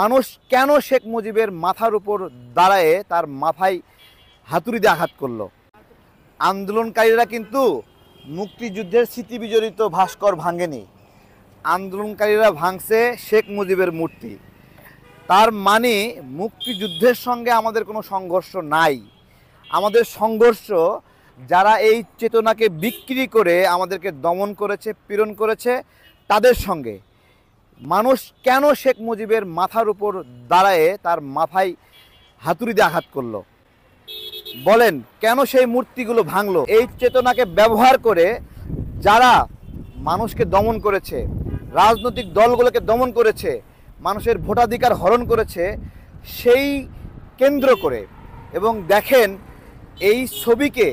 মানুষ কেন শেখ মুজিবের মাথার উপর দাঁড়ায়ে তার মাথায় হাতুড়ি দিয়ে আঘাত করলো আন্দোলনকারীরা কিন্তু মুক্তিযুদ্ধের স্মৃতিবিজড়িত ভাস্কর ভাঙেনি আন্দোলনকারীরা ভাঙছে শেখ মুজিবের মূর্তি তার মানে মুক্তিযুদ্ধের সঙ্গে আমাদের কোনো সংঘর্ষ নাই আমাদের সংঘর্ষ যারা এই চেতনাকে বিক্রি করে আমাদেরকে দমন করেছে পীড়ন করেছে তাদের সঙ্গে মানুষ কেন শেখ মুজিবের মাথার উপর দাঁড়ায়ে তার মাথায় হাতুড়ি দিয়ে আঘাত করলো বলেন কেন সেই মূর্তিগুলো ভাঙলো এই চেতনাকে ব্যবহার করে যারা মানুষকে দমন করেছে রাজনৈতিক দলগুলোকে দমন করেছে মানুষের ভোটাধিকার হরণ করেছে সেই কেন্দ্র করে এবং দেখেন এই ছবিকে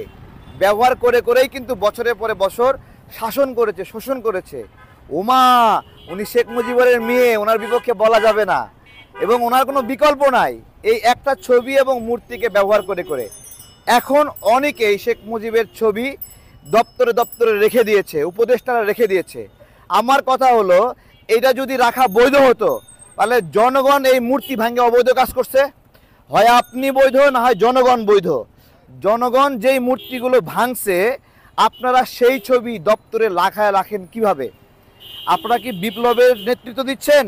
ব্যবহার করে করেই কিন্তু বছরের পরে বছর শাসন করেছে শোষণ করেছে ওমা উনি শেখ মুজিবের মেয়ে ওনার বিপক্ষে বলা যাবে না এবং ওনার কোনো বিকল্প নাই এই একটা ছবি এবং মূর্তিকে ব্যবহার করে করে এখন অনেকেই শেখ মুজিবের ছবি দপ্তরে দপ্তরে রেখে দিয়েছে উপদেষ্টারা রেখে দিয়েছে আমার কথা হলো এটা যদি রাখা বৈধ হতো তাহলে জনগণ এই মূর্তি ভাঙ্গে অবৈধ কাজ করছে হয় আপনি বৈধ না হয় জনগণ বৈধ জনগণ যেই মূর্তিগুলো ভাঙছে আপনারা সেই ছবি দপ্তরে রাখায় রাখেন কিভাবে। আপনারা কি বিপ্লবের নেতৃত্ব দিচ্ছেন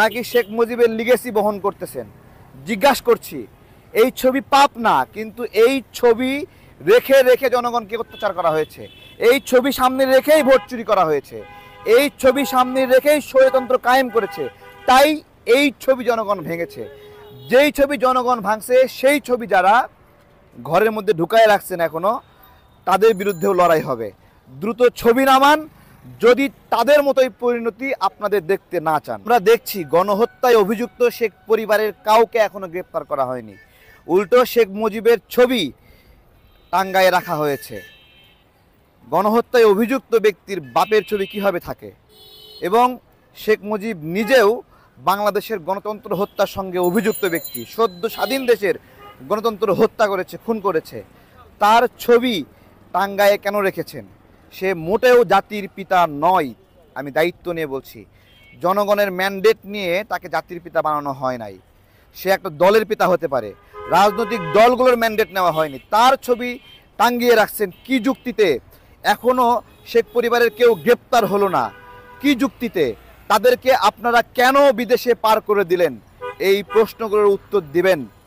নাকি শেখ মুজিবের লিগেসি বহন করতেছেন জিজ্ঞাসা করছি এই ছবি পাপ না কিন্তু এই ছবি রেখে রেখে জনগণকে অত্যাচার করা হয়েছে এই ছবি সামনে রেখেই ভোট চুরি করা হয়েছে এই ছবি সামনে রেখেই স্বৈরতন্ত্র কায়েম করেছে তাই এই ছবি জনগণ ভেঙেছে যেই ছবি জনগণ ভাঙছে সেই ছবি যারা ঘরের মধ্যে ঢুকায় রাখছেন এখনও তাদের বিরুদ্ধেও লড়াই হবে দ্রুত ছবি নামান যদি তাদের মতোই পরিণতি আপনাদের দেখতে না চান আমরা দেখছি গণহত্যায় অভিযুক্ত শেখ পরিবারের কাউকে এখনো গ্রেপ্তার করা হয়নি উল্টো শেখ মুজিবের ছবি টাঙ্গায় রাখা হয়েছে গণহত্যায় অভিযুক্ত ব্যক্তির বাপের ছবি কীভাবে থাকে এবং শেখ মুজিব নিজেও বাংলাদেশের গণতন্ত্র হত্যার সঙ্গে অভিযুক্ত ব্যক্তি সদ্য স্বাধীন দেশের গণতন্ত্র হত্যা করেছে খুন করেছে তার ছবি টাঙ্গায়ে কেন রেখেছেন সে মোটেও জাতির পিতা নয় আমি দায়িত্ব নিয়ে বলছি জনগণের ম্যান্ডেট নিয়ে তাকে জাতির পিতা বানানো হয় নাই সে একটা দলের পিতা হতে পারে রাজনৈতিক দলগুলোর ম্যান্ডেট নেওয়া হয়নি তার ছবি টাঙ্গিয়ে রাখছেন কি যুক্তিতে এখনও শেখ পরিবারের কেউ গ্রেপ্তার হলো না কি যুক্তিতে তাদেরকে আপনারা কেন বিদেশে পার করে দিলেন এই প্রশ্নগুলোর উত্তর দিবেন